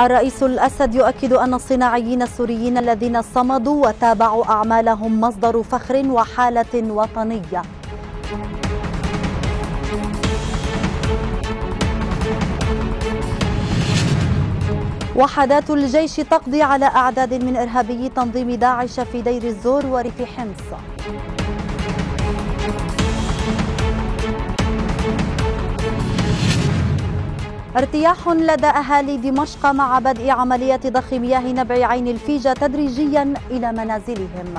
الرئيس الأسد يؤكد أن الصناعيين السوريين الذين صمدوا وتابعوا أعمالهم مصدر فخر وحالة وطنية وحدات الجيش تقضي على أعداد من إرهابي تنظيم داعش في دير الزور وريف حمص ارتياح لدى أهالي دمشق مع بدء عملية ضخ مياه نبع عين الفيجة تدريجيا إلى منازلهم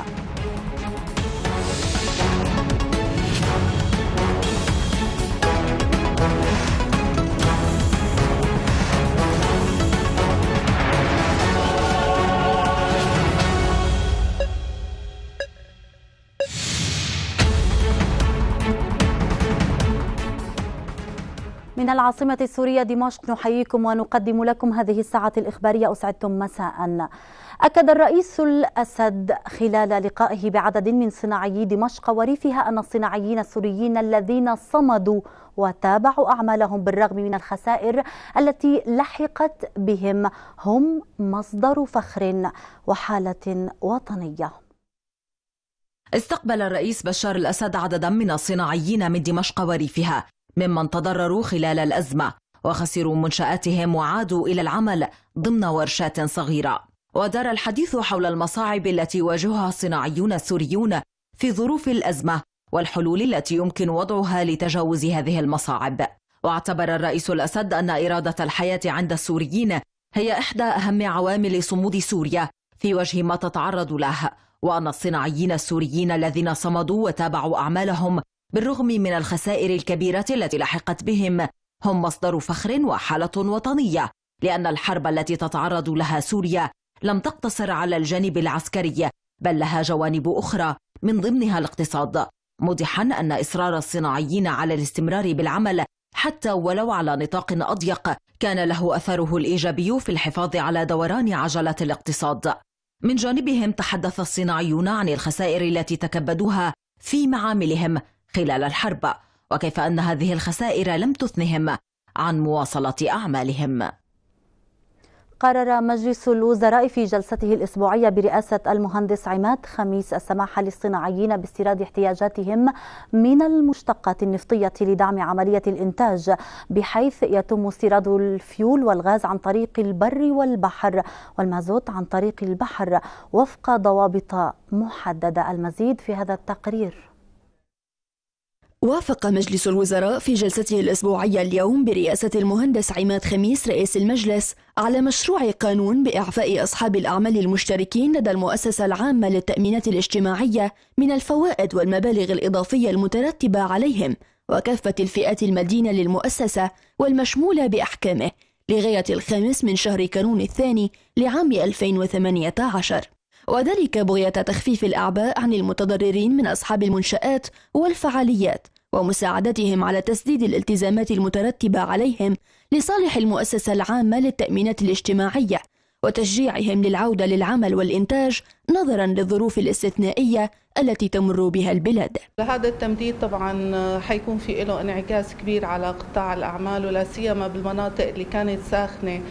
العاصمة السورية دمشق نحييكم ونقدم لكم هذه الساعة الإخبارية أسعدتم مساء أكد الرئيس الأسد خلال لقائه بعدد من صناعي دمشق وريفها أن الصناعيين السوريين الذين صمدوا وتابعوا أعمالهم بالرغم من الخسائر التي لحقت بهم هم مصدر فخر وحالة وطنية استقبل الرئيس بشار الأسد عددا من الصناعيين من دمشق وريفها ممن تضرروا خلال الأزمة وخسروا منشآتهم وعادوا إلى العمل ضمن ورشات صغيرة ودار الحديث حول المصاعب التي واجهها الصناعيون السوريون في ظروف الأزمة والحلول التي يمكن وضعها لتجاوز هذه المصاعب واعتبر الرئيس الأسد أن إرادة الحياة عند السوريين هي إحدى أهم عوامل صمود سوريا في وجه ما تتعرض له وأن الصناعيين السوريين الذين صمدوا وتابعوا أعمالهم بالرغم من الخسائر الكبيرة التي لحقت بهم هم مصدر فخر وحالة وطنية لأن الحرب التي تتعرض لها سوريا لم تقتصر على الجانب العسكري بل لها جوانب أخرى من ضمنها الاقتصاد موضحا أن إصرار الصناعيين على الاستمرار بالعمل حتى ولو على نطاق أضيق كان له أثره الإيجابي في الحفاظ على دوران عجلة الاقتصاد من جانبهم تحدث الصناعيون عن الخسائر التي تكبدوها في معاملهم خلال الحرب وكيف أن هذه الخسائر لم تثنهم عن مواصلة أعمالهم قرر مجلس الوزراء في جلسته الإسبوعية برئاسة المهندس عماد خميس السماح للصناعيين باستيراد احتياجاتهم من المشتقات النفطية لدعم عملية الإنتاج بحيث يتم استيراد الفيول والغاز عن طريق البر والبحر والمازوت عن طريق البحر وفق ضوابط محددة المزيد في هذا التقرير وافق مجلس الوزراء في جلسته الأسبوعية اليوم برئاسة المهندس عماد خميس رئيس المجلس على مشروع قانون بإعفاء أصحاب الأعمال المشتركين لدى المؤسسة العامة للتأمينات الاجتماعية من الفوائد والمبالغ الإضافية المترتبة عليهم وكافة الفئات المدينة للمؤسسة والمشمولة بأحكامه لغاية الخامس من شهر كانون الثاني لعام 2018 وذلك بغية تخفيف الأعباء عن المتضررين من أصحاب المنشآت والفعاليات ومساعدتهم على تسديد الالتزامات المترتبة عليهم لصالح المؤسسة العامة للتأمينات الاجتماعية وتشجيعهم للعودة للعمل والإنتاج نظرا للظروف الاستثنائية التي تمر بها البلاد هذا التمديد طبعا حيكون في له انعكاس كبير على قطاع الأعمال ولا سيما بالمناطق اللي كانت ساخنة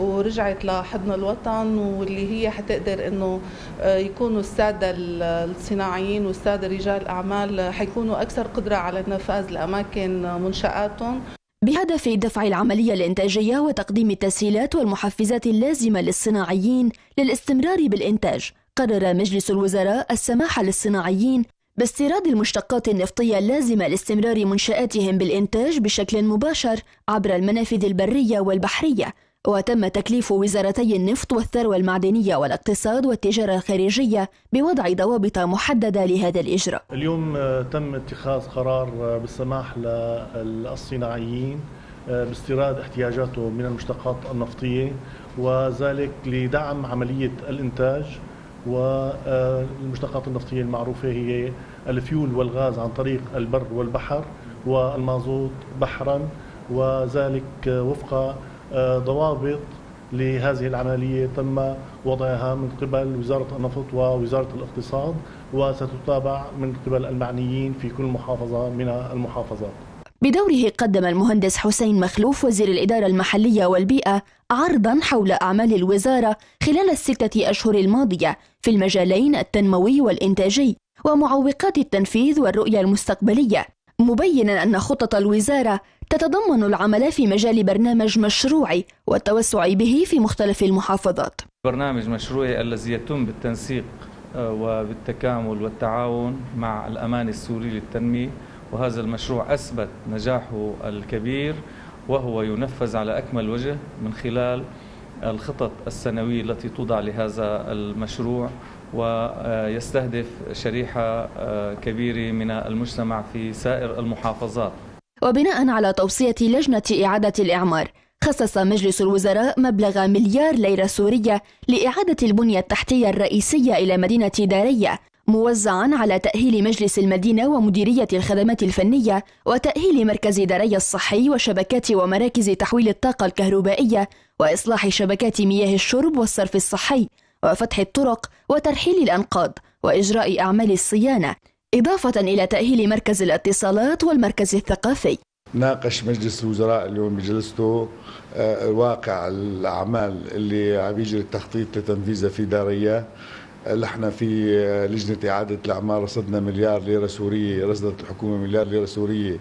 ورجعت لحضن الوطن واللي هي حتقدر انه آه، يكونوا الساده الصناعيين والساده رجال الاعمال حيكونوا اكثر قدره على نفاذ لاماكن منشاتهم بهدف دفع العملية الإنتاجية وتقديم التسهيلات والمحفزات اللازمة للصناعيين للاستمرار بالإنتاج، قرر مجلس الوزراء السماح للصناعيين باستيراد المشتقات النفطية اللازمة لاستمرار منشآتهم بالإنتاج بشكل مباشر عبر المنافذ البرية والبحرية وتم تكليف وزارتي النفط والثروة المعدنية والاقتصاد والتجارة الخارجية بوضع ضوابط محددة لهذا الإجراء اليوم آه، تم اتخاذ قرار آه، بالسماح للصناعيين آه، باستيراد احتياجاتهم من المشتقات النفطية وذلك لدعم عملية الإنتاج والمشتقات النفطية المعروفة هي الفيول والغاز عن طريق البر والبحر والمازوت بحرا وذلك وفق آه، ضوابط لهذه العملية تم وضعها من قبل وزارة النفط ووزارة الاقتصاد وستتابع من قبل المعنيين في كل محافظة من المحافظات بدوره قدم المهندس حسين مخلوف وزير الإدارة المحلية والبيئة عرضا حول أعمال الوزارة خلال الستة أشهر الماضية في المجالين التنموي والإنتاجي ومعوقات التنفيذ والرؤية المستقبلية مبينا أن خطط الوزارة تتضمن العمل في مجال برنامج مشروعي والتوسع به في مختلف المحافظات برنامج مشروعي الذي يتم بالتنسيق آه، وبالتكامل والتعاون مع الأمان السوري للتنمية وهذا المشروع أثبت نجاحه الكبير وهو ينفذ على أكمل وجه من خلال الخطط السنوية التي توضع لهذا المشروع ويستهدف شريحة آه، كبيرة من المجتمع في سائر المحافظات وبناء على توصية لجنة إعادة الإعمار خصص مجلس الوزراء مبلغ مليار ليرة سورية لإعادة البنية التحتية الرئيسية إلى مدينة دارية موزعا على تأهيل مجلس المدينة ومديرية الخدمات الفنية وتأهيل مركز دارية الصحي وشبكات ومراكز تحويل الطاقة الكهربائية وإصلاح شبكات مياه الشرب والصرف الصحي وفتح الطرق وترحيل الأنقاض وإجراء أعمال الصيانة إضافة إلى تأهيل مركز الاتصالات والمركز الثقافي ناقش مجلس الوزراء اليوم بجلسته آه، واقع الأعمال اللي عم يجري التخطيط لتنفيذها في دارية آه، نحن في آه، لجنة إعادة الأعمال رصدنا مليار ليرة سورية رصدت الحكومة مليار ليرة سورية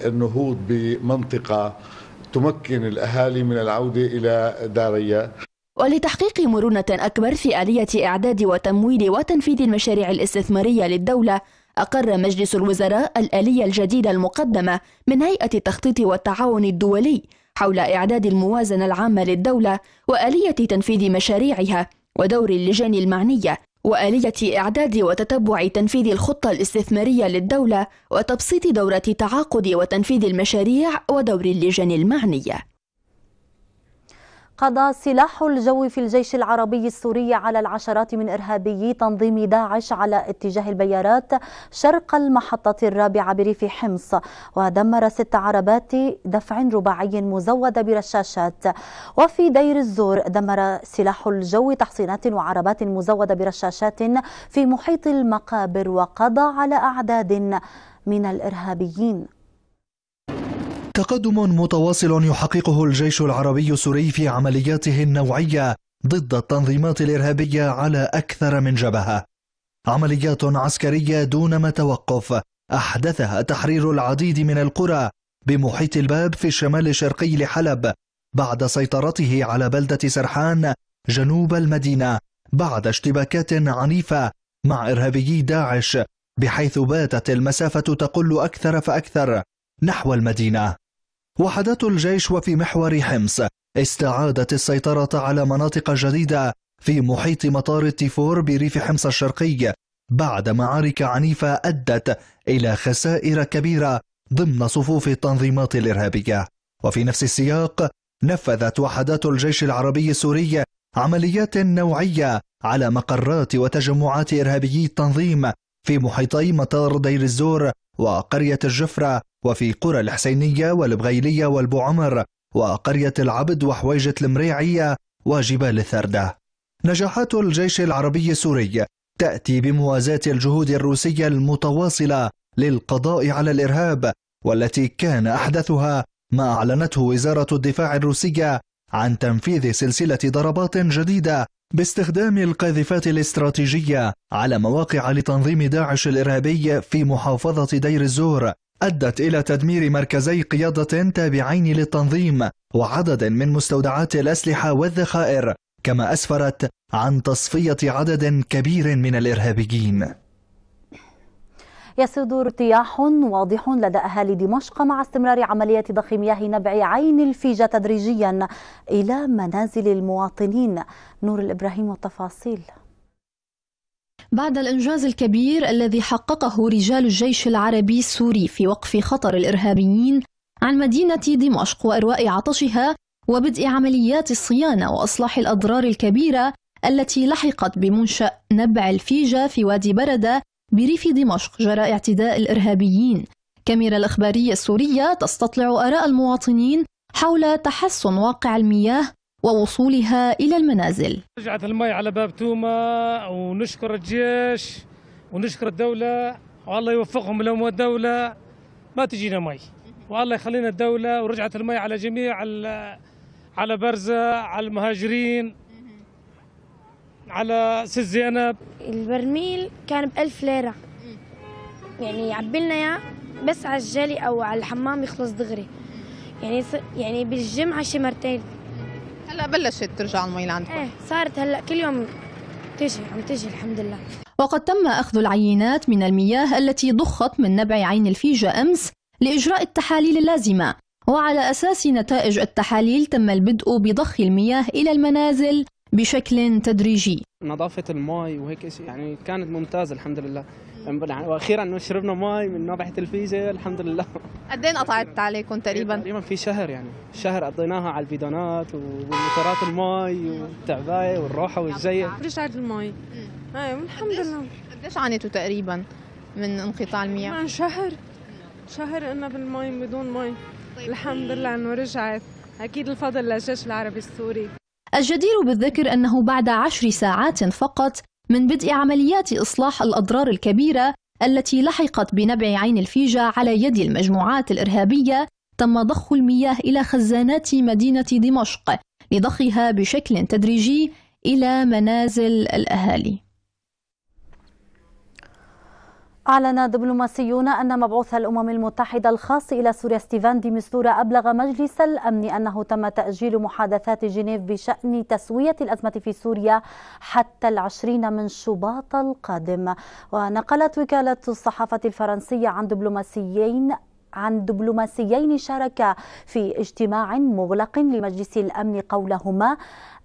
للنهوض بمنطقة تمكن الأهالي من العودة إلى دارية ولتحقيق مرونة أكبر في آلية إعداد وتمويل وتنفيذ المشاريع الاستثمارية للدولة أقر مجلس الوزراء الآلية الجديدة المقدمة من هيئة التخطيط والتعاون الدولي حول إعداد الموازنة العامة للدولة وآلية تنفيذ مشاريعها ودور اللجان المعنية وآلية إعداد وتتبع تنفيذ الخطة الاستثمارية للدولة وتبسيط دورة تعاقد وتنفيذ المشاريع ودور اللجان المعنية قضى سلاح الجو في الجيش العربي السوري على العشرات من ارهابيي تنظيم داعش على اتجاه البيارات شرق المحطة الرابعة بريف حمص ودمر ست عربات دفع رباعي مزودة برشاشات وفي دير الزور دمر سلاح الجو تحصينات وعربات مزودة برشاشات في محيط المقابر وقضى على أعداد من الإرهابيين تقدم متواصل يحققه الجيش العربي السوري في عملياته النوعية ضد التنظيمات الإرهابية على أكثر من جبهة عمليات عسكرية دون توقف أحدثها تحرير العديد من القرى بمحيط الباب في الشمال الشرقي لحلب بعد سيطرته على بلدة سرحان جنوب المدينة بعد اشتباكات عنيفة مع إرهابيي داعش بحيث باتت المسافة تقل أكثر فأكثر نحو المدينة وحدات الجيش وفي محور حمص استعادت السيطرة على مناطق جديدة في محيط مطار التيفور بريف حمص الشرقي بعد معارك عنيفة أدت إلى خسائر كبيرة ضمن صفوف التنظيمات الإرهابية وفي نفس السياق نفذت وحدات الجيش العربي السوري عمليات نوعية على مقرات وتجمعات إرهابيي التنظيم في محيطي مطار دير الزور وقرية الجفرة وفي قرى الحسينية والبغيلية والبوعمر وقرية العبد وحويجة المريعية وجبال الثردة نجاحات الجيش العربي السوري تأتي بموازاة الجهود الروسية المتواصلة للقضاء على الإرهاب والتي كان أحدثها ما أعلنته وزارة الدفاع الروسية عن تنفيذ سلسلة ضربات جديدة باستخدام القاذفات الاستراتيجية على مواقع لتنظيم داعش الإرهابي في محافظة دير الزور أدت إلى تدمير مركزي قيادة تابعين للتنظيم وعدد من مستودعات الأسلحة والذخائر كما أسفرت عن تصفية عدد كبير من الإرهابيين يسود ارتياح واضح لدى أهالي دمشق مع استمرار عملية ضخ مياه نبع عين الفيجة تدريجيا إلى منازل المواطنين نور الإبراهيم والتفاصيل بعد الإنجاز الكبير الذي حققه رجال الجيش العربي السوري في وقف خطر الإرهابيين عن مدينة دمشق وإرواء عطشها وبدء عمليات الصيانة وإصلاح الأضرار الكبيرة التي لحقت بمنشأ نبع الفيجة في وادي بردة بريف دمشق جراء اعتداء الإرهابيين كاميرا الإخبارية السورية تستطلع آراء المواطنين حول تحسن واقع المياه ووصولها إلى المنازل رجعت المي على باب توما ونشكر الجيش ونشكر الدولة والله يوفقهم لهم الدولة ما تجينا مي والله يخلينا الدولة ورجعت المي على جميع على برزة على المهاجرين على ست زينب البرميل كان ب 1000 ليرة يعني يعبلنا اياه بس على الجلي او على الحمام يخلص دغري يعني يعني بالجمعة شي مرتين هلا بلشت ترجع المي لعندكم ايه صارت هلا كل يوم تجي عم تجي الحمد لله وقد تم أخذ العينات من المياه التي ضخت من نبع عين الفيجة أمس لإجراء التحاليل اللازمة وعلى أساس نتائج التحاليل تم البدء بضخ المياه إلى المنازل بشكل تدريجي نظافة الماء وهيك يعني كانت ممتازة الحمد لله واخيرا انه شربنا ماي من ناطحه الفيزا الحمد لله قد ايه قطعت عليكم تقريبا؟ تقريبا في شهر يعني شهر قضيناها على البيدونات والمطارات الماي والتعبايه والروحه والجايه رجعت الماي ايه الحمد لله قديش عانيتوا تقريبا من انقطاع المياه؟ من شهر شهر انا بالماي بدون ماي طيب. الحمد لله انه رجعت اكيد الفضل للجيش العربي السوري الجدير بالذكر أنه بعد عشر ساعات فقط من بدء عمليات إصلاح الأضرار الكبيرة التي لحقت بنبع عين الفيجة على يد المجموعات الإرهابية تم ضخ المياه إلى خزانات مدينة دمشق لضخها بشكل تدريجي إلى منازل الأهالي أعلن دبلوماسيون أن مبعوث الأمم المتحدة الخاص إلى سوريا ستيفان ديمستورا أبلغ مجلس الأمن أنه تم تأجيل محادثات جنيف بشأن تسوية الأزمة في سوريا حتى العشرين من شباط القادم ونقلت وكالة الصحافة الفرنسية عن دبلوماسيين عن دبلوماسيين شاركا في اجتماع مغلق لمجلس الأمن قولهما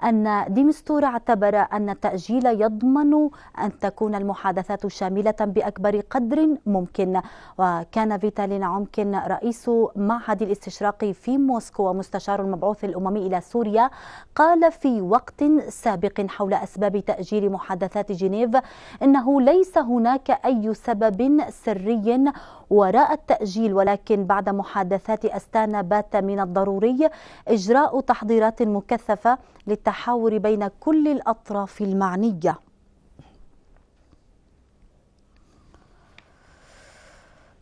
أن ديمستور اعتبر أن التأجيل يضمن أن تكون المحادثات شاملة بأكبر قدر ممكن وكان فيتالين عمكن رئيس معهد الاستشراق في موسكو ومستشار المبعوث الأممي إلى سوريا قال في وقت سابق حول أسباب تأجيل محادثات جنيف إنه ليس هناك أي سبب سري وراء التأجيل ولكن بعد محادثات أستانا بات من الضروري إجراء تحضيرات مكثفة للتحاور بين كل الأطراف المعنية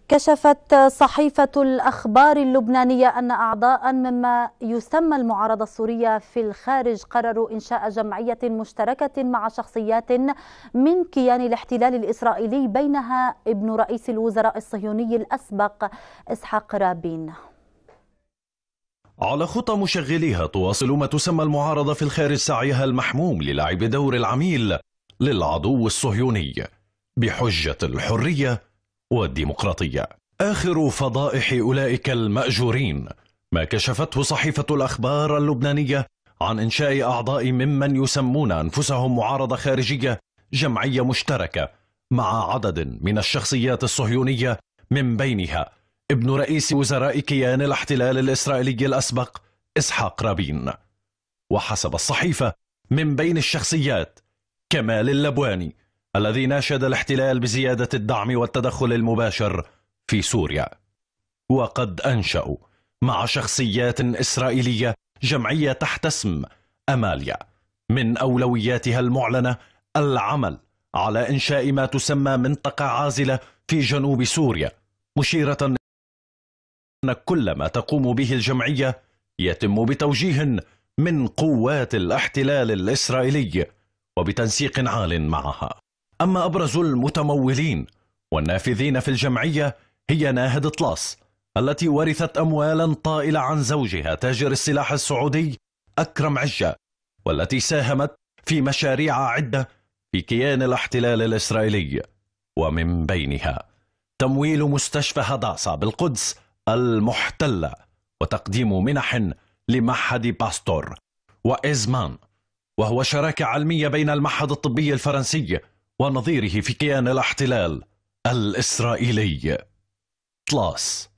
كشفت صحيفة الأخبار اللبنانية أن أعضاء مما يسمى المعارضة السورية في الخارج قرروا إنشاء جمعية مشتركة مع شخصيات من كيان الاحتلال الإسرائيلي بينها ابن رئيس الوزراء الصهيوني الأسبق إسحاق رابين على خطى مشغليها تواصل ما تسمى المعارضة في الخارج سعيها المحموم للعب دور العميل للعدو الصهيوني بحجة الحرية والديمقراطية آخر فضائح أولئك المأجورين ما كشفته صحيفة الأخبار اللبنانية عن إنشاء أعضاء ممن يسمون أنفسهم معارضة خارجية جمعية مشتركة مع عدد من الشخصيات الصهيونية من بينها ابن رئيس وزراء كيان الاحتلال الإسرائيلي الأسبق إسحاق رابين وحسب الصحيفة من بين الشخصيات كمال اللبواني الذي ناشد الاحتلال بزيادة الدعم والتدخل المباشر في سوريا وقد أنشأوا مع شخصيات إسرائيلية جمعية تحت اسم أماليا من أولوياتها المعلنة العمل على إنشاء ما تسمى منطقة عازلة في جنوب سوريا مشيرة أن كل ما تقوم به الجمعية يتم بتوجيه من قوات الاحتلال الإسرائيلي وبتنسيق عال معها أما أبرز المتمولين والنافذين في الجمعية هي ناهد طلاس التي ورثت أموالا طائلة عن زوجها تاجر السلاح السعودي أكرم عجة والتي ساهمت في مشاريع عدة في كيان الاحتلال الإسرائيلي ومن بينها تمويل مستشفى هداسة بالقدس المحتلة وتقديم منح لمعهد باستور وإزمان وهو شراكة علمية بين المعهد الطبي الفرنسي ونظيره في كيان الاحتلال الإسرائيلي طلاس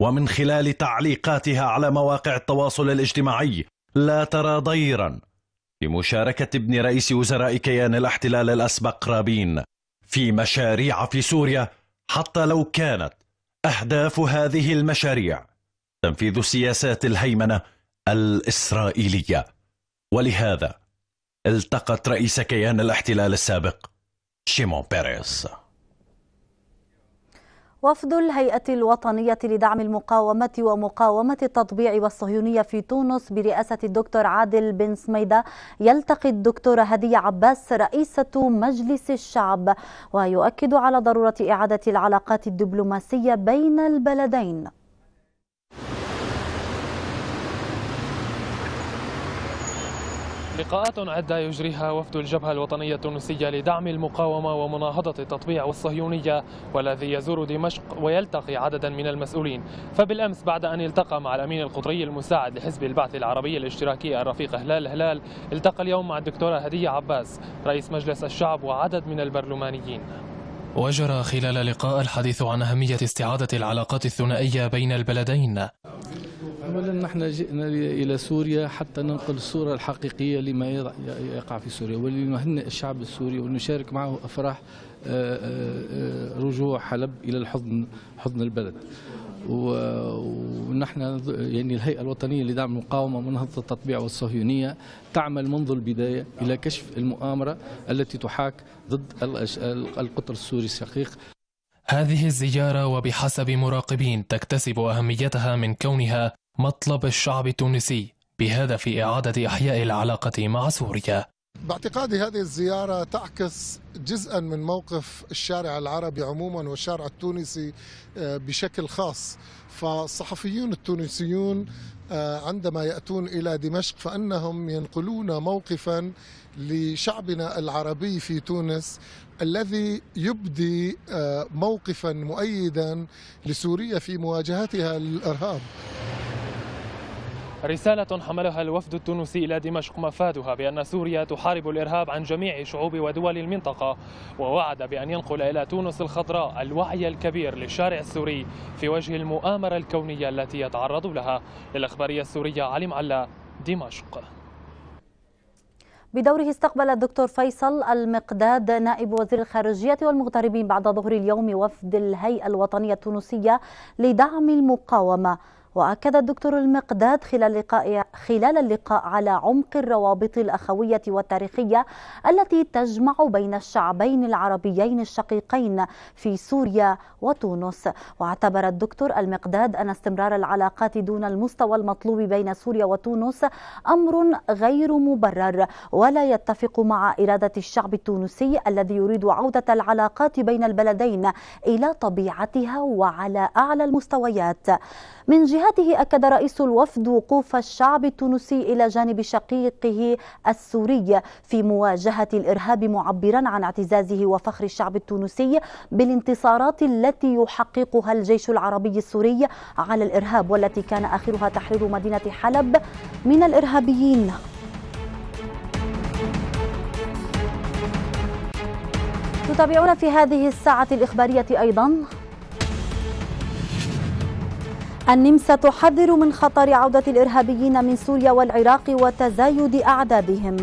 ومن خلال تعليقاتها على مواقع التواصل الاجتماعي لا ترى ضيرا بمشاركة ابن رئيس وزراء كيان الاحتلال الأسبق رابين في مشاريع في سوريا حتى لو كانت أهداف هذه المشاريع تنفيذ سياسات الهيمنة الإسرائيلية ولهذا التقت رئيس كيان الاحتلال السابق شيمون بيريز وفد الهيئة الوطنية لدعم المقاومة ومقاومة التطبيع والصهيونية في تونس برئاسة الدكتور عادل بن سميدة يلتقي الدكتورة هدية عباس رئيسة مجلس الشعب ويؤكد على ضرورة إعادة العلاقات الدبلوماسية بين البلدين لقاءات عدة يجريها وفد الجبهة الوطنية التونسية لدعم المقاومة ومناهضة التطبيع والصهيونية والذي يزور دمشق ويلتقي عددا من المسؤولين فبالأمس بعد أن التقى مع الأمين القطري المساعد لحزب البعث العربي الاشتراكي الرفيق هلال هلال التقى اليوم مع الدكتورة هدية عباس رئيس مجلس الشعب وعدد من البرلمانيين وجرى خلال اللقاء الحديث عن أهمية استعادة العلاقات الثنائية بين البلدين اولا نحن جئنا الى سوريا حتى ننقل الصوره الحقيقيه لما يقع في سوريا ولنهنئ الشعب السوري ونشارك معه افراح آه، آه، آه، رجوع حلب الى الحضن حضن البلد ونحن يعني الهيئه الوطنيه لدعم المقاومه منهضه التطبيع والصهيونيه تعمل منذ البدايه الى كشف المؤامره التي تحاك ضد القطر السوري الشقيق هذه الزيارة وبحسب مراقبين تكتسب أهميتها من كونها مطلب الشعب التونسي بهدف إعادة إحياء العلاقة مع سوريا باعتقادي هذه الزيارة تعكس جزءا من موقف الشارع العربي عموما والشارع التونسي آه، بشكل خاص فالصحفيون التونسيون آه، عندما يأتون إلى دمشق فإنهم ينقلون موقفا لشعبنا العربي في تونس الذي يبدي آه، موقفا مؤيدا لسوريا في مواجهتها للإرهاب رسالة حملها الوفد التونسي إلى دمشق مفادها بأن سوريا تحارب الإرهاب عن جميع شعوب ودول المنطقة ووعد بأن ينقل إلى تونس الخضراء الوعي الكبير للشارع السوري في وجه المؤامرة الكونية التي يتعرض لها للأخبارية السورية علي معلا دمشق بدوره استقبل الدكتور فيصل المقداد نائب وزير الخارجية والمغتربين بعد ظهر اليوم وفد الهيئة الوطنية التونسية لدعم المقاومة وأكد الدكتور المقداد خلال اللقاء, خلال اللقاء على عمق الروابط الأخوية والتاريخية التي تجمع بين الشعبين العربيين الشقيقين في سوريا وتونس واعتبر الدكتور المقداد أن استمرار العلاقات دون المستوى المطلوب بين سوريا وتونس أمر غير مبرر ولا يتفق مع إرادة الشعب التونسي الذي يريد عودة العلاقات بين البلدين إلى طبيعتها وعلى أعلى المستويات من جهة جهته أكد رئيس الوفد وقوف الشعب التونسي إلى جانب شقيقه السوري في مواجهة الإرهاب معبرا عن اعتزازه وفخر الشعب التونسي بالانتصارات التي يحققها الجيش العربي السوري على الإرهاب والتي كان آخرها تحرير مدينة حلب من الإرهابيين تتابعون في هذه الساعة الإخبارية أيضا النمسا تحذر من خطر عودة الإرهابيين من سوريا والعراق وتزايد أعدادهم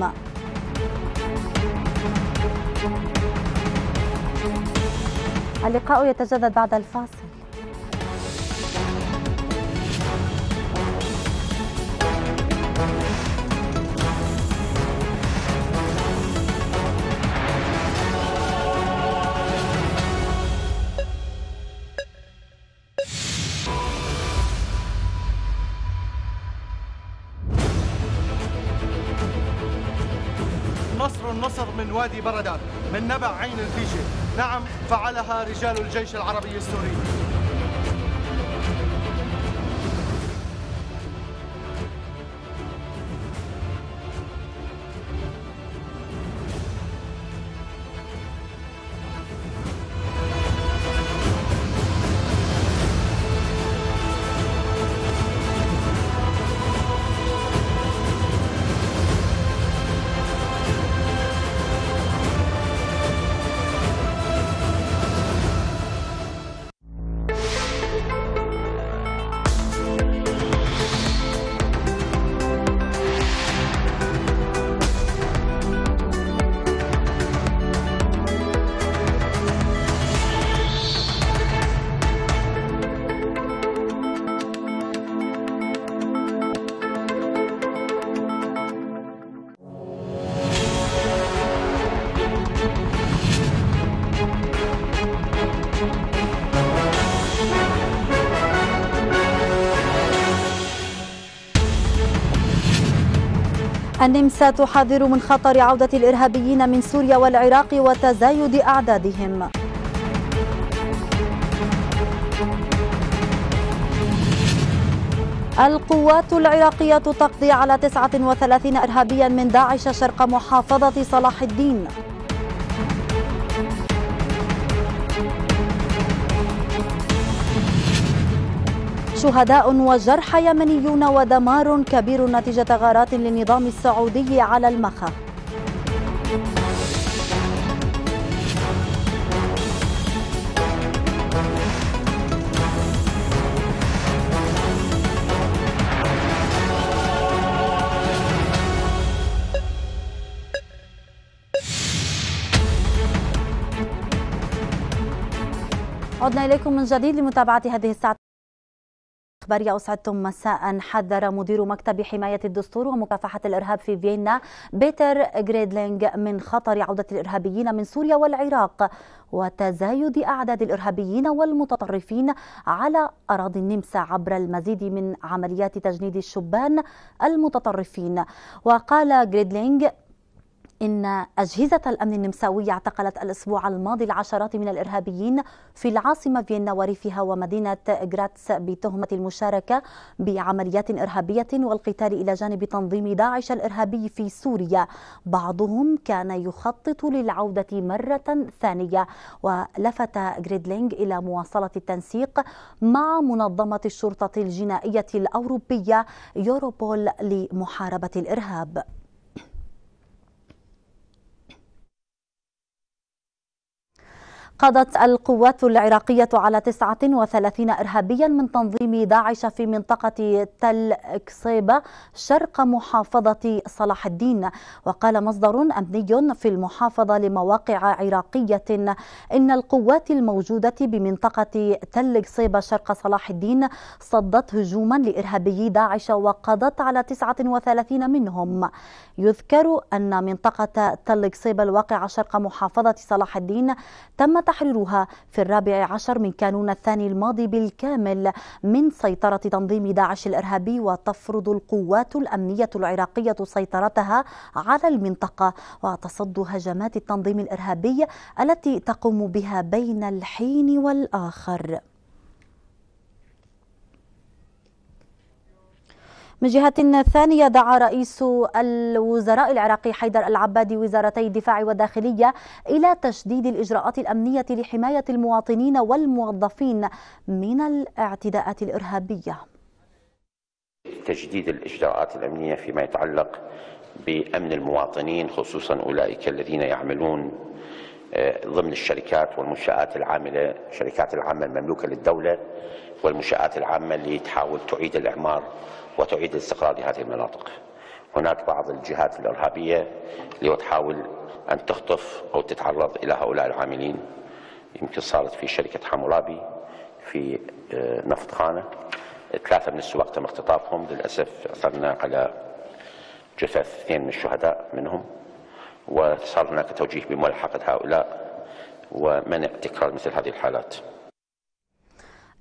اللقاء يتجدد بعد الفاصل وادي بردان من نبع عين الفيشة نعم فعلها رجال الجيش العربي السوري النمسا تحذر من خطر عودة الإرهابيين من سوريا والعراق وتزايد أعدادهم القوات العراقية تقضي على 39 إرهابيا من داعش شرق محافظة صلاح الدين شهداء وجرحى يمنيون ودمار كبير نتيجة غارات للنظام السعودي على المخا عدنا إليكم من جديد لمتابعة هذه الساعة يا أسعدتم مساء حذر مدير مكتب حماية الدستور ومكافحة الإرهاب في فيينا بيتر غريدلينغ من خطر عودة الإرهابيين من سوريا والعراق وتزايد أعداد الإرهابيين والمتطرفين على أراضي النمسا عبر المزيد من عمليات تجنيد الشبان المتطرفين وقال غريدلينغ إن أجهزة الأمن النمساوية اعتقلت الأسبوع الماضي العشرات من الإرهابيين في العاصمة فيينا وريفها ومدينة غراتس بتهمة المشاركة بعمليات إرهابية والقتال إلى جانب تنظيم داعش الإرهابي في سوريا بعضهم كان يخطط للعودة مرة ثانية ولفت غريدلينغ إلى مواصلة التنسيق مع منظمة الشرطة الجنائية الأوروبية يوروبول لمحاربة الإرهاب قضت القوات العراقية على 39 إرهابيا من تنظيم داعش في منطقة تل كسيبة شرق محافظة صلاح الدين وقال مصدر أمني في المحافظة لمواقع عراقية إن القوات الموجودة بمنطقة تل كسيبة شرق صلاح الدين صدت هجوما لإرهابيي داعش وقضت على 39 منهم يذكر أن منطقة تل قصيبة الواقعة شرق محافظة صلاح الدين تم تحريرها في الرابع عشر من كانون الثاني الماضي بالكامل من سيطرة تنظيم داعش الإرهابي وتفرض القوات الأمنية العراقية سيطرتها على المنطقة وتصد هجمات التنظيم الإرهابي التي تقوم بها بين الحين والآخر من جهة ثانية دعا رئيس الوزراء العراقي حيدر العبادي وزارتي الدفاع والداخلية إلى تشديد الإجراءات الأمنية لحماية المواطنين والموظفين من الاعتداءات الإرهابية تجديد الإجراءات الأمنية فيما يتعلق بأمن المواطنين خصوصا أولئك الذين يعملون آه، ضمن الشركات والمنشآت العاملة شركات العامة المملوكة للدولة والمنشآت العامة اللي تحاول تعيد الإعمار وتعيد الاستقرار لهذه المناطق هناك بعض الجهات الإرهابية اللي تحاول أن تخطف أو تتعرض إلى هؤلاء العاملين يمكن صارت في شركة حمورابي في آه، نفط خانة ثلاثة من السواق تم اختطافهم للأسف أثرنا على جثث اثنين من الشهداء منهم وصار هناك توجيه بملحقة هؤلاء ومنع تكرار مثل هذه الحالات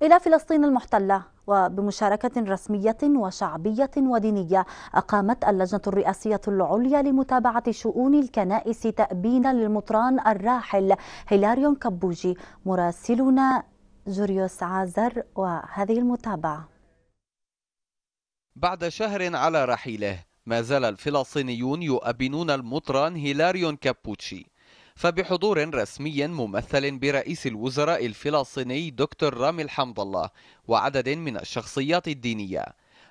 إلى فلسطين المحتلة وبمشاركة رسمية وشعبية ودينية أقامت اللجنة الرئاسية العليا لمتابعة شؤون الكنائس تأبين للمطران الراحل هيلاريون كبوجي مراسلنا جوريوس عازر وهذه المتابعة بعد شهر على رحيله ما زال الفلسطينيون يؤبنون المطران هيلاريون كابوتشي فبحضور رسمي ممثل برئيس الوزراء الفلسطيني دكتور رامي الحمد الله وعدد من الشخصيات الدينية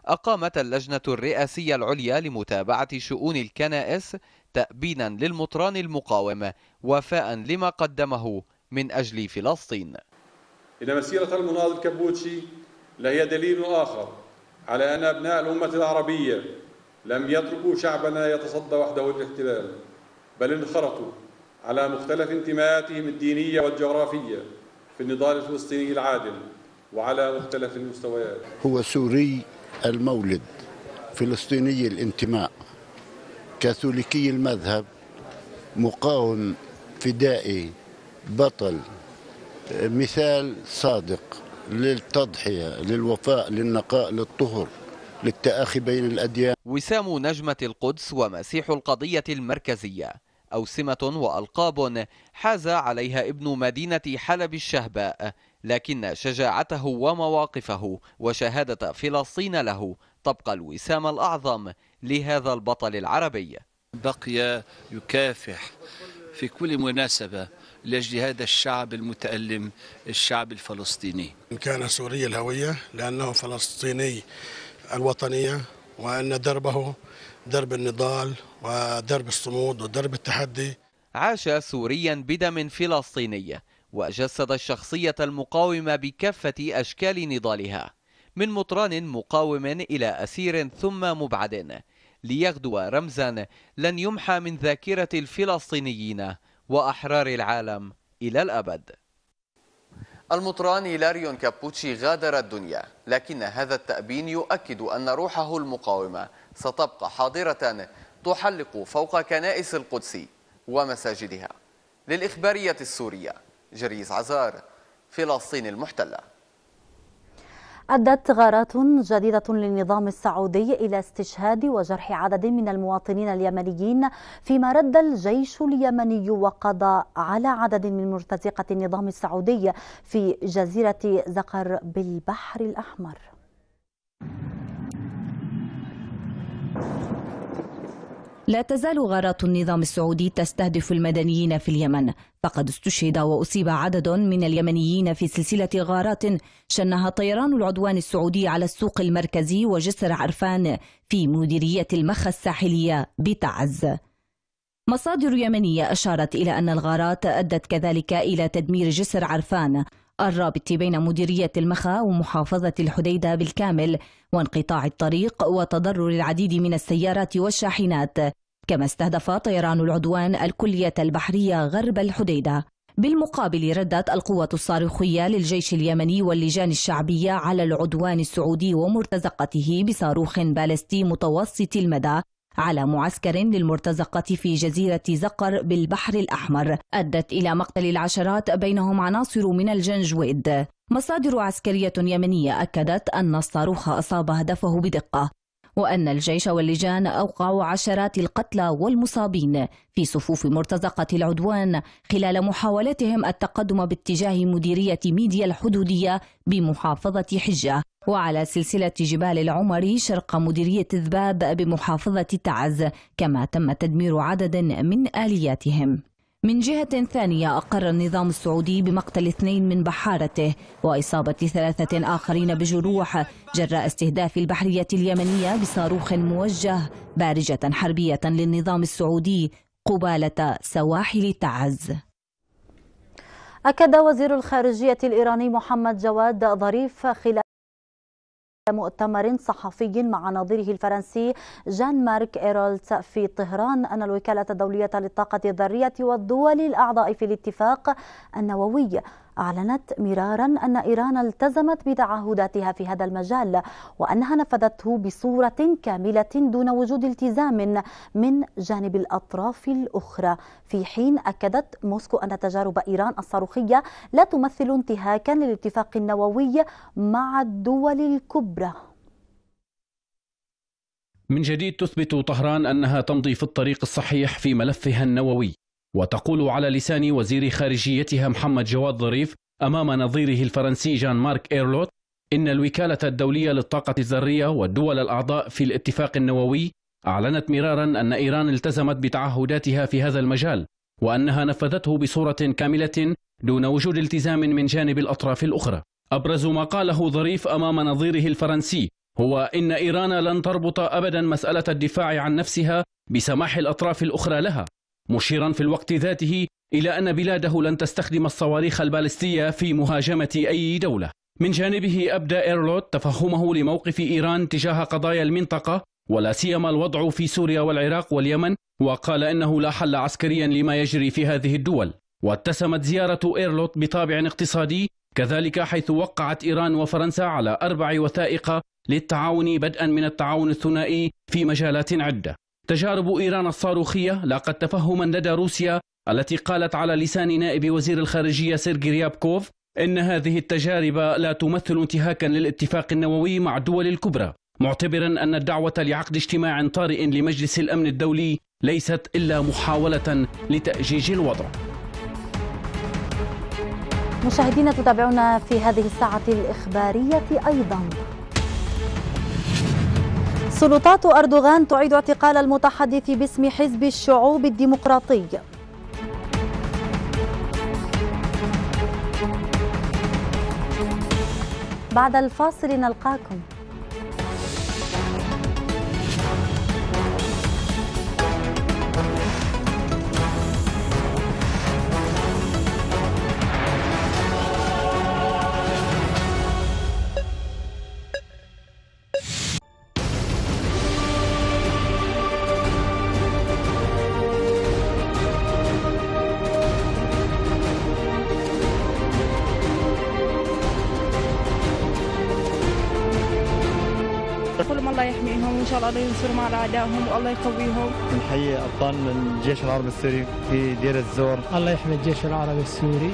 أقامت اللجنة الرئاسية العليا لمتابعة شؤون الكنائس تأبينا للمطران المقاوم وفاء لما قدمه من أجل فلسطين إن مسيرة المناضل كبوتشي لهي دليل آخر على أن أبناء الأمة العربية لم يتركوا شعبنا يتصدى وحده للاحتلال بل انخرطوا على مختلف انتماءاتهم الدينية والجغرافية في النضال الفلسطيني العادل وعلى مختلف المستويات هو سوري المولد فلسطيني الانتماء كاثوليكي المذهب مقاوم فدائي بطل مثال صادق للتضحية للوفاء للنقاء للطهر للتآخي بين الأديان وسام نجمة القدس ومسيح القضية المركزية أوسمة وألقاب حاز عليها ابن مدينة حلب الشهباء لكن شجاعته ومواقفه وشهادة فلسطين له تبقى الوسام الأعظم لهذا البطل العربي بقي يكافح في كل مناسبة لأجل هذا الشعب المتألم الشعب الفلسطيني كان سوري الهوية لأنه فلسطيني الوطنية وأن دربه درب النضال ودرب الصمود ودرب التحدي عاش سوريا بدم فلسطيني وجسد الشخصية المقاومة بكافة أشكال نضالها من مطران مقاوم إلى أسير ثم مبعد ليغدو رمزا لن يمحى من ذاكرة الفلسطينيين وأحرار العالم إلى الأبد المطران هيلاريون كابوتشي غادر الدنيا لكن هذا التأبين يؤكد أن روحه المقاومة ستبقى حاضرة تحلق فوق كنائس القدس ومساجدها للإخبارية السورية جريز عزار فلسطين المحتله أدت غارات جديدة للنظام السعودي إلى استشهاد وجرح عدد من المواطنين اليمنيين فيما رد الجيش اليمني وقضى على عدد من مرتزقة النظام السعودي في جزيرة زقر بالبحر الأحمر لا تزال غارات النظام السعودي تستهدف المدنيين في اليمن فقد استشهد واصيب عدد من اليمنيين في سلسله غارات شنها طيران العدوان السعودي على السوق المركزي وجسر عرفان في مديريه المخا الساحليه بتعز مصادر يمنيه اشارت الى ان الغارات ادت كذلك الى تدمير جسر عرفان الرابط بين مديرية المخا ومحافظة الحديدة بالكامل وانقطاع الطريق وتضرر العديد من السيارات والشاحنات كما استهدف طيران العدوان الكلية البحرية غرب الحديدة بالمقابل ردت القوة الصاروخية للجيش اليمني واللجان الشعبية على العدوان السعودي ومرتزقته بصاروخ بالستي متوسط المدى على معسكر للمرتزقة في جزيرة زقر بالبحر الأحمر أدت إلى مقتل العشرات بينهم عناصر من الجنجويد مصادر عسكرية يمنية أكدت أن الصاروخ أصاب هدفه بدقة وأن الجيش واللجان أوقعوا عشرات القتلى والمصابين في صفوف مرتزقة العدوان خلال محاولتهم التقدم باتجاه مديرية ميديا الحدودية بمحافظة حجة وعلى سلسلة جبال العمري شرق مديرية الذباب بمحافظة تعز كما تم تدمير عدد من آلياتهم من جهة ثانية أقر النظام السعودي بمقتل اثنين من بحارته وإصابة ثلاثة آخرين بجروح جراء استهداف البحرية اليمنية بصاروخ موجه بارجة حربية للنظام السعودي قبالة سواحل تعز أكد وزير الخارجية الإيراني محمد جواد ظريف خلال مؤتمر صحفي مع نظيره الفرنسي جان مارك إيرولت في طهران أن الوكالة الدولية للطاقة الذرية والدول الأعضاء في الاتفاق النووي أعلنت مرارا أن إيران التزمت بتعهداتها في هذا المجال وأنها نفذته بصورة كاملة دون وجود التزام من جانب الأطراف الأخرى في حين أكدت موسكو أن تجارب إيران الصاروخية لا تمثل انتهاكا للاتفاق النووي مع الدول الكبرى من جديد تثبت طهران أنها تمضي في الطريق الصحيح في ملفها النووي وتقول على لسان وزير خارجيتها محمد جواد ظريف أمام نظيره الفرنسي جان مارك إيرلوت إن الوكالة الدولية للطاقة الذرية والدول الأعضاء في الاتفاق النووي أعلنت مرارا أن إيران التزمت بتعهداتها في هذا المجال وأنها نفذته بصورة كاملة دون وجود التزام من جانب الأطراف الأخرى أبرز ما قاله ظريف أمام نظيره الفرنسي هو إن إيران لن تربط أبدا مسألة الدفاع عن نفسها بسماح الأطراف الأخرى لها مشيرا في الوقت ذاته إلى أن بلاده لن تستخدم الصواريخ البالستية في مهاجمة أي دولة من جانبه أبدى إيرلوت تفهمه لموقف إيران تجاه قضايا المنطقة ولا سيما الوضع في سوريا والعراق واليمن وقال انه لا حل عسكريا لما يجري في هذه الدول واتسمت زياره ايرلوت بطابع اقتصادي كذلك حيث وقعت ايران وفرنسا على اربع وثائق للتعاون بدءا من التعاون الثنائي في مجالات عده تجارب إيران الصاروخية لاقت تفهما لدى روسيا التي قالت على لسان نائب وزير الخارجية سيرجي ريابكوف إن هذه التجارب لا تمثل انتهاكا للاتفاق النووي مع الدول الكبرى معتبرا أن الدعوة لعقد اجتماع طارئ لمجلس الأمن الدولي ليست إلا محاولة لتأجيج الوضع مشاهدينا تتابعونا في هذه الساعة الإخبارية أيضاً سلطات أردوغان تعيد اعتقال المتحدث باسم حزب الشعوب الديمقراطي بعد الفاصل نلقاكم الله لا ينصرهم على اعدائهم والله يقويهم. نحيي ابطال الجيش العربي السوري في دير الزور. الله يحمي الجيش العربي السوري.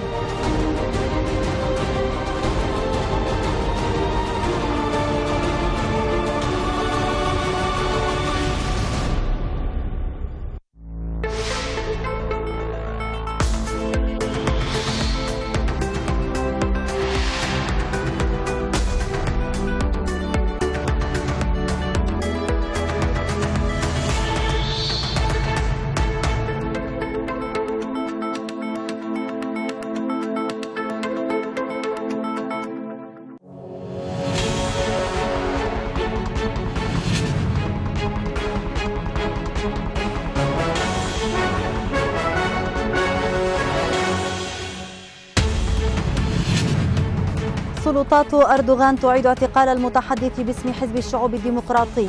سلطات أردوغان تعيد اعتقال المتحدث باسم حزب الشعوب الديمقراطي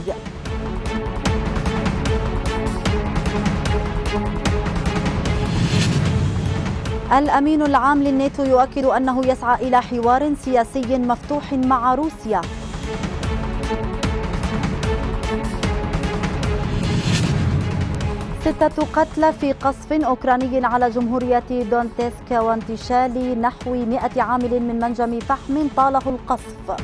الأمين العام للناتو يؤكد أنه يسعى إلى حوار سياسي مفتوح مع روسيا ستة قتلى في قصف أوكراني على جمهورية دونتسك وانتشال نحو 100 عامل من منجم فحم طاله القصف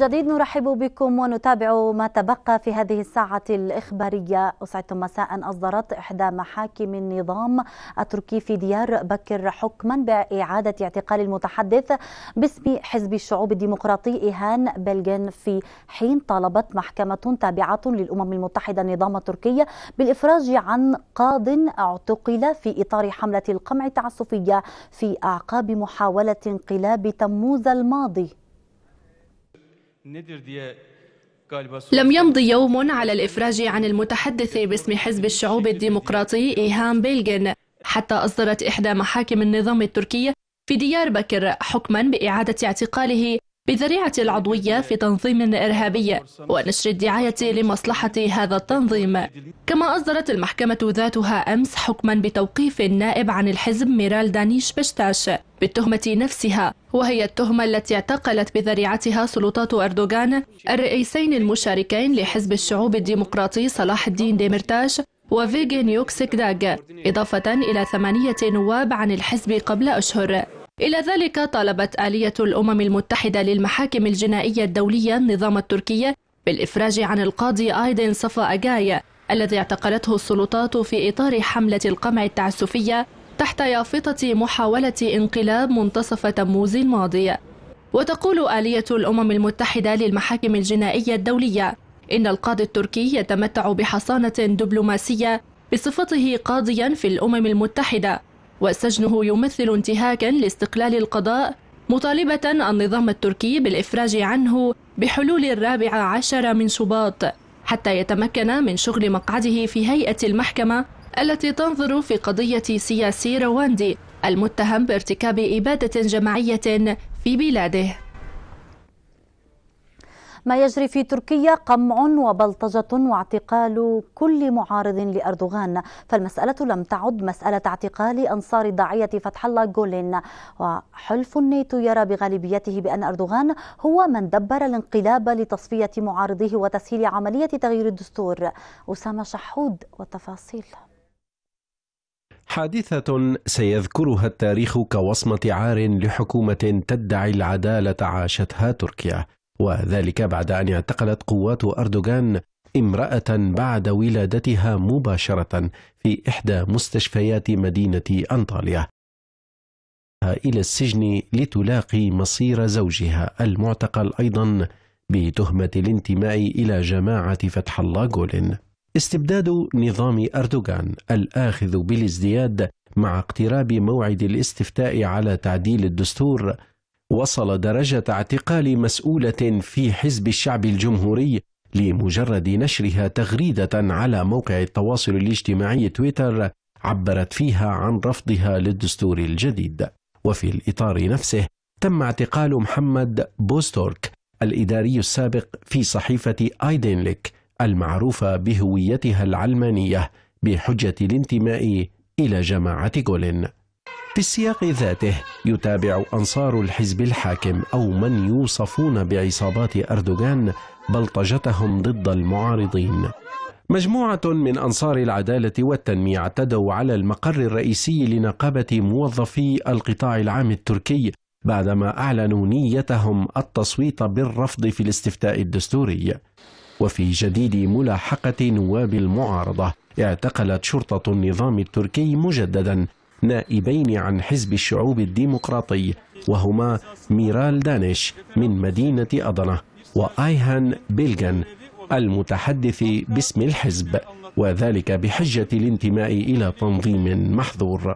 جديد نرحب بكم ونتابع ما تبقى في هذه الساعة الإخبارية أسعدتم مساء أصدرت إحدى محاكم النظام التركي في ديار بكر حكما بإعادة اعتقال المتحدث باسم حزب الشعوب الديمقراطي إيهان بلغن في حين طالبت محكمة تابعة للأمم المتحدة النظام التركي بالإفراج عن قاض اعتقل في إطار حملة القمع التعسفية في أعقاب محاولة انقلاب تموز الماضي لم يمض يوم على الإفراج عن المتحدث باسم حزب الشعوب الديمقراطي إيهام بيلغن حتى أصدرت إحدى محاكم النظام التركي في ديار بكر حكما بإعادة اعتقاله بذريعة العضوية في تنظيم إرهابي ونشر الدعاية لمصلحة هذا التنظيم كما أصدرت المحكمة ذاتها أمس حكما بتوقيف النائب عن الحزب ميرال دانيش بشتاش بالتهمة نفسها وهي التهمة التي اعتقلت بذريعتها سلطات أردوغان الرئيسين المشاركين لحزب الشعوب الديمقراطي صلاح الدين ديمرتاش وفيغي يوكسيك داغ إضافة إلى ثمانية نواب عن الحزب قبل أشهر إلى ذلك طالبت آلية الأمم المتحدة للمحاكم الجنائية الدولية النظام التركي بالإفراج عن القاضي آيدن صفا أجاي الذي اعتقلته السلطات في إطار حملة القمع التعسفية تحت يافطة محاولة انقلاب منتصف تموز الماضي وتقول آلية الأمم المتحدة للمحاكم الجنائية الدولية إن القاضي التركي يتمتع بحصانة دبلوماسية بصفته قاضيا في الأمم المتحدة وسجنه يمثل انتهاكا لاستقلال القضاء مطالبة النظام التركي بالإفراج عنه بحلول الرابع عشر من شباط حتى يتمكن من شغل مقعده في هيئة المحكمة التي تنظر في قضية سياسي رواندي المتهم بارتكاب إبادة جماعية في بلاده ما يجري في تركيا قمع وبلطجة واعتقال كل معارض لأردوغان فالمسألة لم تعد مسألة اعتقال أنصار داعية فتح الله جولين وحلف الناتو يرى بغالبيته بأن أردوغان هو من دبر الانقلاب لتصفية معارضيه وتسهيل عملية تغيير الدستور أسامة شحود والتفاصيل حادثة سيذكرها التاريخ كوصمة عار لحكومة تدعي العدالة عاشتها تركيا وذلك بعد أن اعتقلت قوات أردوغان امرأة بعد ولادتها مباشرة في إحدى مستشفيات مدينة أنطاليا إلى السجن لتلاقي مصير زوجها المعتقل أيضا بتهمة الانتماء إلى جماعة فتح الله جولين استبداد نظام أردوغان الآخذ بالازدياد مع اقتراب موعد الاستفتاء على تعديل الدستور وصل درجة اعتقال مسؤولة في حزب الشعب الجمهوري لمجرد نشرها تغريدة على موقع التواصل الاجتماعي تويتر عبرت فيها عن رفضها للدستور الجديد وفي الإطار نفسه تم اعتقال محمد بوستورك الإداري السابق في صحيفة آيدينليك المعروفة بهويتها العلمانية بحجة الانتماء إلى جماعة جولين في السياق ذاته يتابع أنصار الحزب الحاكم أو من يوصفون بعصابات أردوغان بلطجتهم ضد المعارضين مجموعة من أنصار العدالة والتنمية اعتدوا على المقر الرئيسي لنقابة موظفي القطاع العام التركي بعدما أعلنوا نيتهم التصويت بالرفض في الاستفتاء الدستوري وفي جديد ملاحقة نواب المعارضة اعتقلت شرطة النظام التركي مجددا نائبين عن حزب الشعوب الديمقراطي وهما ميرال دانش من مدينة أضنة وآيهان بيلغان المتحدث باسم الحزب وذلك بحجة الانتماء إلى تنظيم محظور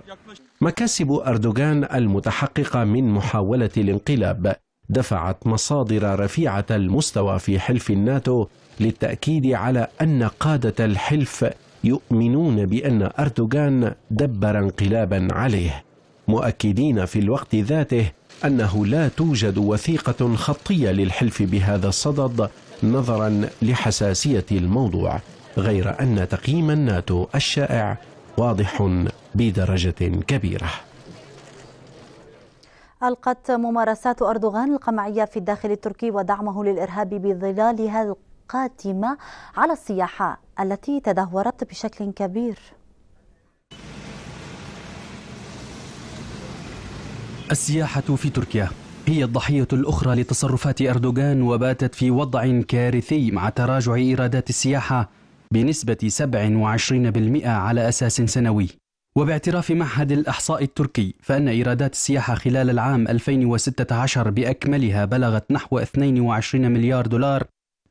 مكاسب أردوغان المتحققة من محاولة الانقلاب دفعت مصادر رفيعة المستوى في حلف الناتو للتأكيد على أن قادة الحلف يؤمنون بأن أردوغان دبر انقلابا عليه مؤكدين في الوقت ذاته أنه لا توجد وثيقة خطية للحلف بهذا الصدد نظرا لحساسية الموضوع غير أن تقييم الناتو الشائع واضح بدرجة كبيرة ألقت ممارسات أردوغان القمعية في الداخل التركي ودعمه للإرهاب بظلال هذا قادمة على السياحة التي تدهورت بشكل كبير السياحة في تركيا هي الضحية الأخرى لتصرفات أردوغان وباتت في وضع كارثي مع تراجع إيرادات السياحة بنسبة 27% على أساس سنوي وباعتراف معهد الإحصاء التركي فإن إيرادات السياحة خلال العام 2016 بأكملها بلغت نحو 22 مليار دولار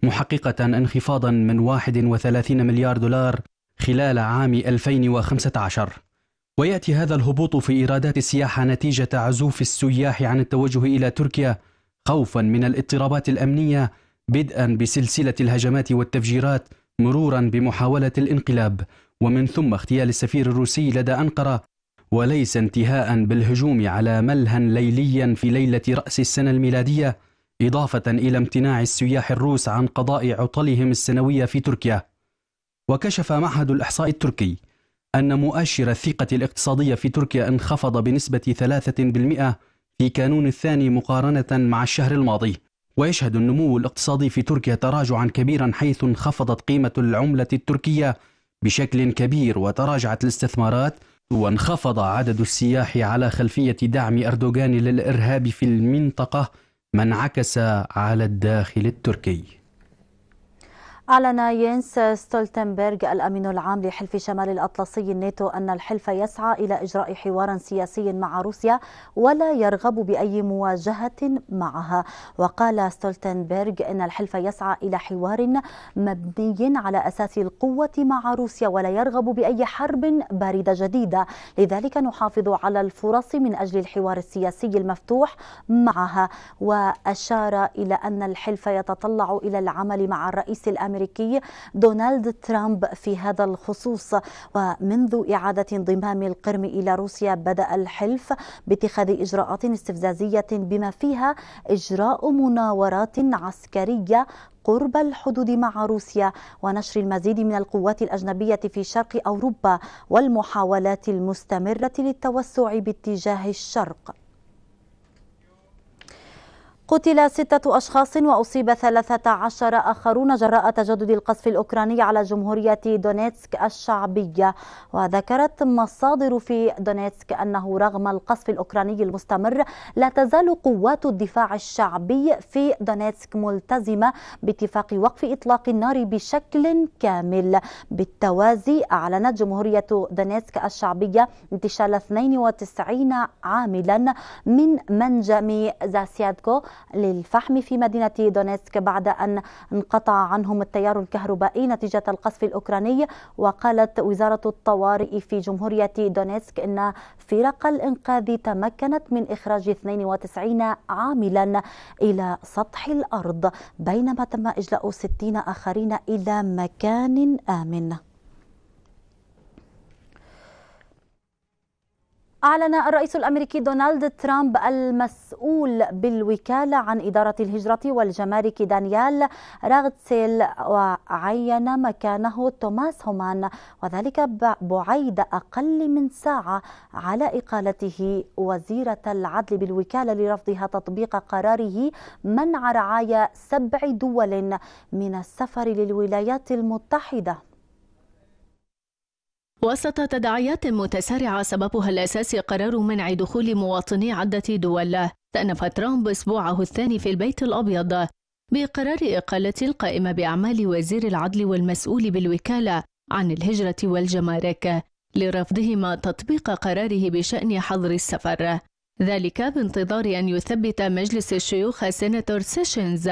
محققة انخفاضا من 31 مليار دولار خلال عام 2015 ويأتي هذا الهبوط في إيرادات السياحة نتيجة عزوف السياح عن التوجه إلى تركيا خوفا من الاضطرابات الأمنية بدءا بسلسلة الهجمات والتفجيرات مرورا بمحاولة الانقلاب ومن ثم اغتيال السفير الروسي لدى أنقرة وليس انتهاء بالهجوم على ملهى ليليا في ليلة رأس السنة الميلادية إضافة إلى امتناع السياح الروس عن قضاء عطلهم السنوية في تركيا وكشف معهد الإحصاء التركي أن مؤشر الثقة الاقتصادية في تركيا انخفض بنسبة 3% في كانون الثاني مقارنة مع الشهر الماضي ويشهد النمو الاقتصادي في تركيا تراجعا كبيرا حيث انخفضت قيمة العملة التركية بشكل كبير وتراجعت الاستثمارات وانخفض عدد السياح على خلفية دعم أردوغان للإرهاب في المنطقة ما انعكس على الداخل التركي أعلن ينس ستولتنبرغ الأمين العام لحلف شمال الأطلسي الناتو أن الحلف يسعى إلى إجراء حوار سياسي مع روسيا ولا يرغب بأي مواجهة معها وقال ستولتنبرغ أن الحلف يسعى إلى حوار مبني على أساس القوة مع روسيا ولا يرغب بأي حرب باردة جديدة لذلك نحافظ على الفرص من أجل الحوار السياسي المفتوح معها وأشار إلى أن الحلف يتطلع إلى العمل مع الرئيس الأمين الأمريكي دونالد ترامب في هذا الخصوص ومنذ إعادة انضمام القرم إلى روسيا بدأ الحلف باتخاذ إجراءات استفزازية بما فيها إجراء مناورات عسكرية قرب الحدود مع روسيا ونشر المزيد من القوات الأجنبية في شرق أوروبا والمحاولات المستمرة للتوسع باتجاه الشرق قتل ستة أشخاص وأصيب ثلاثة عشر آخرون جراء تجدد القصف الأوكراني على جمهورية دونيتسك الشعبية وذكرت مصادر في دونيتسك أنه رغم القصف الأوكراني المستمر لا تزال قوات الدفاع الشعبي في دونيتسك ملتزمة باتفاق وقف إطلاق النار بشكل كامل بالتوازي أعلنت جمهورية دونيتسك الشعبية انتشال 92 عاملا من منجم زاسيادكو للفحم في مدينة دونيتسك بعد أن انقطع عنهم التيار الكهربائي نتيجة القصف الأوكراني وقالت وزارة الطوارئ في جمهورية دونيتسك أن فرق الإنقاذ تمكنت من إخراج 92 عاملا إلى سطح الأرض بينما تم إجلاء 60 آخرين إلى مكان آمن أعلن الرئيس الأمريكي دونالد ترامب المسؤول بالوكالة عن إدارة الهجرة والجمارك دانيال راغتسيل وعين مكانه توماس هومان وذلك بعيد أقل من ساعة على إقالته وزيرة العدل بالوكالة لرفضها تطبيق قراره منع رعايا سبع دول من السفر للولايات المتحدة وسط تداعيات متسارعة سببها الأساسي قرار منع دخول مواطني عدة دول تأنف ترامب أسبوعه الثاني في البيت الأبيض بقرار إقالة القائمة بأعمال وزير العدل والمسؤول بالوكالة عن الهجرة والجمارك لرفضهما تطبيق قراره بشأن حظر السفر ذلك بانتظار أن يثبت مجلس الشيوخ سيناتور سيشنز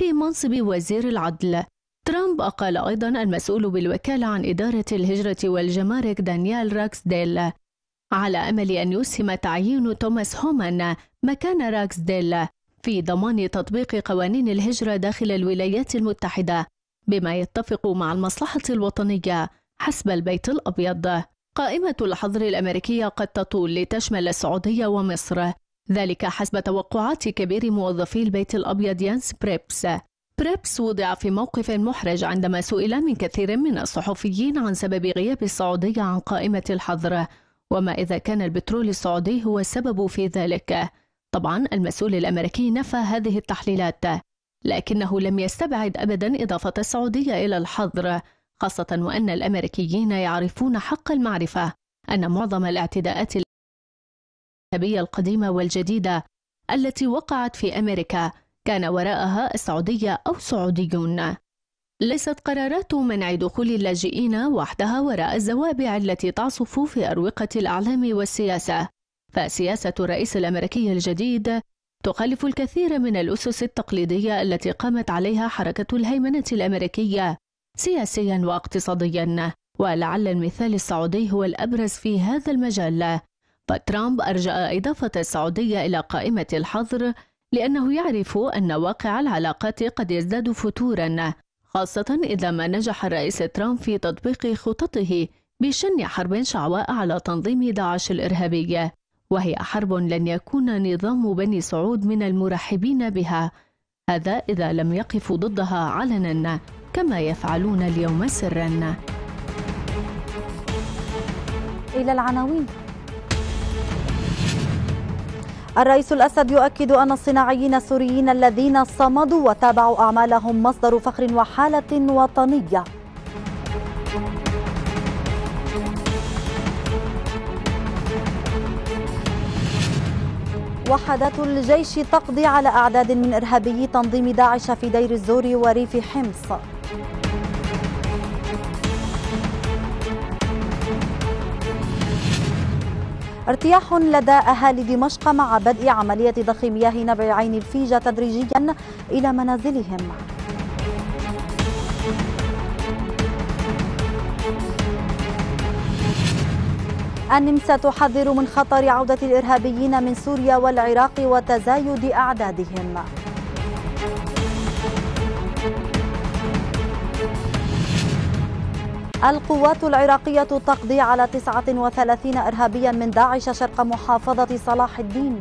في منصب وزير العدل ترامب أقال أيضا المسؤول بالوكالة عن إدارة الهجرة والجمارك دانيال راكسديل على أمل أن يسهم تعيين توماس هومان مكان راكسديل في ضمان تطبيق قوانين الهجرة داخل الولايات المتحدة بما يتفق مع المصلحة الوطنية حسب البيت الأبيض قائمة الحظر الأمريكية قد تطول لتشمل السعودية ومصر ذلك حسب توقعات كبير موظفي البيت الأبيض يانس بريبس بريبس وضع في موقف محرج عندما سئل من كثير من الصحفيين عن سبب غياب السعودية عن قائمة الحظر وما إذا كان البترول السعودي هو السبب في ذلك طبعا المسؤول الأمريكي نفى هذه التحليلات لكنه لم يستبعد أبدا إضافة السعودية إلى الحظر خاصة وأن الأمريكيين يعرفون حق المعرفة أن معظم الاعتداءات الأمريكية القديمة والجديدة التي وقعت في أمريكا كان وراءها السعودية أو سعوديون ليست قرارات منع دخول اللاجئين وحدها وراء الزوابع التي تعصف في أروقة الأعلام والسياسة فسياسة الرئيس الأمريكي الجديد تخالف الكثير من الأسس التقليدية التي قامت عليها حركة الهيمنة الأمريكية سياسيا واقتصاديا ولعل المثال السعودي هو الأبرز في هذا المجال فترامب أرجأ إضافة السعودية إلى قائمة الحظر لأنه يعرف أن واقع العلاقات قد يزداد فتورا خاصة إذا ما نجح الرئيس ترامب في تطبيق خططه بشن حرب شعواء على تنظيم داعش الإرهابية وهي حرب لن يكون نظام بني سعود من المرحبين بها هذا إذا لم يقفوا ضدها علنا كما يفعلون اليوم سرا إلى العناوين الرئيس الأسد يؤكد أن الصناعيين السوريين الذين صمدوا وتابعوا أعمالهم مصدر فخر وحالة وطنية وحدات الجيش تقضي على أعداد من إرهابي تنظيم داعش في دير الزور وريف حمص ارتياح لدى أهالي دمشق مع بدء عملية ضخ مياه نبع عين الفيجة تدريجيا إلى منازلهم النمسا تحذر من خطر عودة الإرهابيين من سوريا والعراق وتزايد أعدادهم القوات العراقية تقضي على 39 إرهابيا من داعش شرق محافظة صلاح الدين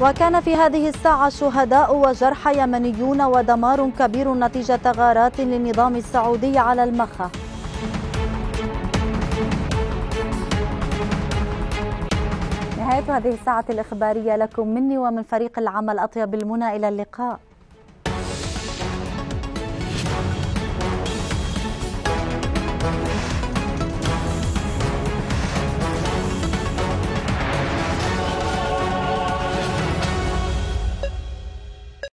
وكان في هذه الساعة شهداء وجرحى يمنيون ودمار كبير نتيجة غارات للنظام السعودي على المخا نهاية هذه الساعة الإخبارية لكم مني ومن فريق العمل أطيب المنى إلى اللقاء